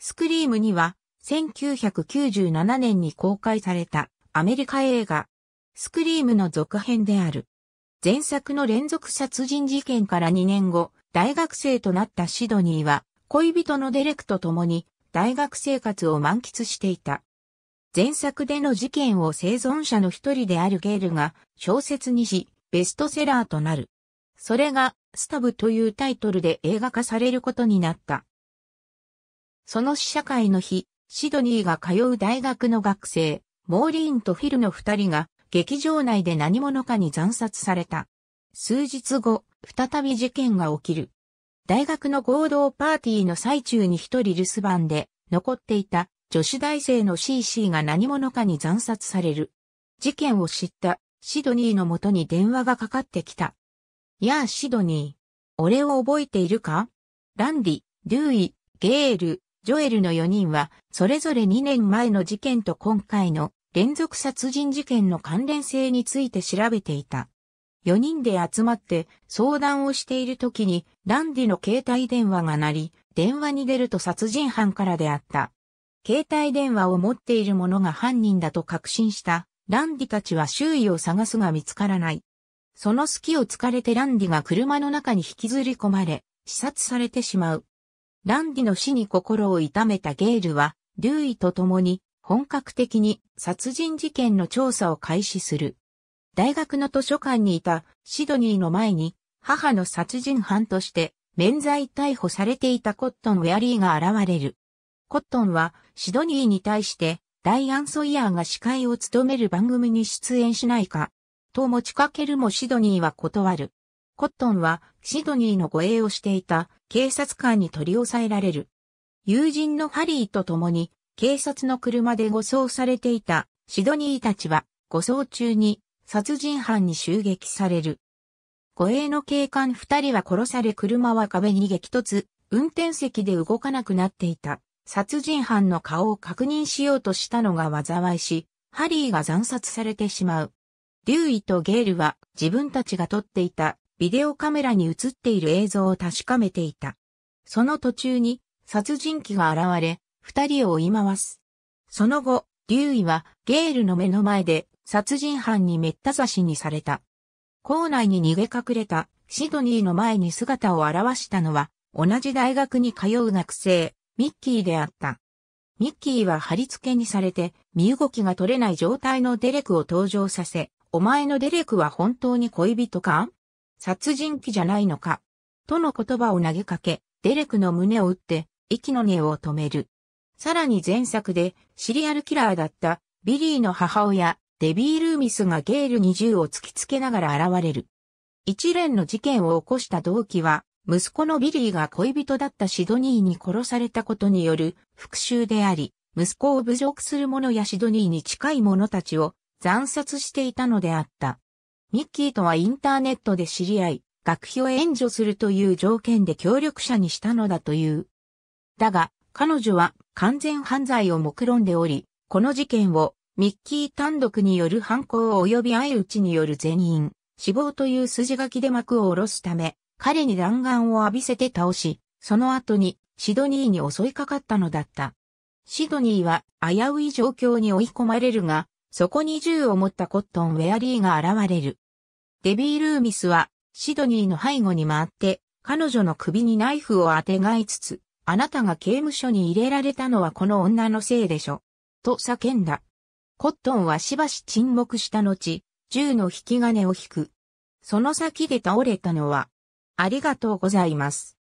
スクリームには、1997年に公開されたアメリカ映画、スクリームの続編である。前作の連続殺人事件から2年後、大学生となったシドニーは、恋人のデレクと共に大学生活を満喫していた。前作での事件を生存者の一人であるゲールが小説にし、ベストセラーとなる。それが、スタブというタイトルで映画化されることになった。その試写会の日、シドニーが通う大学の学生、モーリーンとフィルの二人が劇場内で何者かに惨殺された。数日後、再び事件が起きる。大学の合同パーティーの最中に一人留守番で残っていた女子大生の CC が何者かに惨殺される。事件を知ったシドニーのもとに電話がかかってきた。やあシドニー。俺を覚えているかランディ、デューイ、ゲール、ジョエルの4人は、それぞれ2年前の事件と今回の連続殺人事件の関連性について調べていた。4人で集まって相談をしている時にランディの携帯電話が鳴り、電話に出ると殺人犯からであった。携帯電話を持っている者が犯人だと確信したランディたちは周囲を探すが見つからない。その隙を突かれてランディが車の中に引きずり込まれ、刺殺されてしまう。ランディの死に心を痛めたゲールは、デューイと共に本格的に殺人事件の調査を開始する。大学の図書館にいたシドニーの前に母の殺人犯として免罪逮捕されていたコットン・ウェアリーが現れる。コットンはシドニーに対してダイアン・ソイヤーが司会を務める番組に出演しないかと持ちかけるもシドニーは断る。コットンはシドニーの護衛をしていた警察官に取り押さえられる。友人のハリーと共に警察の車で護送されていたシドニーたちは護送中に殺人犯に襲撃される。護衛の警官二人は殺され車は壁に激突、運転席で動かなくなっていた。殺人犯の顔を確認しようとしたのが災いし、ハリーが惨殺されてしまう。デューイとゲールは自分たちが取っていたビデオカメラに映っている映像を確かめていた。その途中に殺人鬼が現れ、二人を追い回す。その後、竜医はゲールの目の前で殺人犯にめった刺しにされた。校内に逃げ隠れたシドニーの前に姿を現したのは同じ大学に通う学生、ミッキーであった。ミッキーは貼り付けにされて身動きが取れない状態のデレクを登場させ、お前のデレクは本当に恋人か殺人鬼じゃないのか。との言葉を投げかけ、デレクの胸を打って、息の根を止める。さらに前作で、シリアルキラーだったビリーの母親、デビー・ルーミスがゲールに銃を突きつけながら現れる。一連の事件を起こした動機は、息子のビリーが恋人だったシドニーに殺されたことによる復讐であり、息子を侮辱する者やシドニーに近い者たちを惨殺していたのであった。ミッキーとはインターネットで知り合い、学費を援助するという条件で協力者にしたのだという。だが、彼女は完全犯罪を目論んでおり、この事件をミッキー単独による犯行及び相打ちによる全員、死亡という筋書きで幕を下ろすため、彼に弾丸を浴びせて倒し、その後にシドニーに襲いかかったのだった。シドニーは危うい状況に追い込まれるが、そこに銃を持ったコットンウェアリーが現れる。デビー・ルーミスは、シドニーの背後に回って、彼女の首にナイフをあてがいつつ、あなたが刑務所に入れられたのはこの女のせいでしょ。と叫んだ。コットンはしばし沈黙した後、銃の引き金を引く。その先で倒れたのは、ありがとうございます。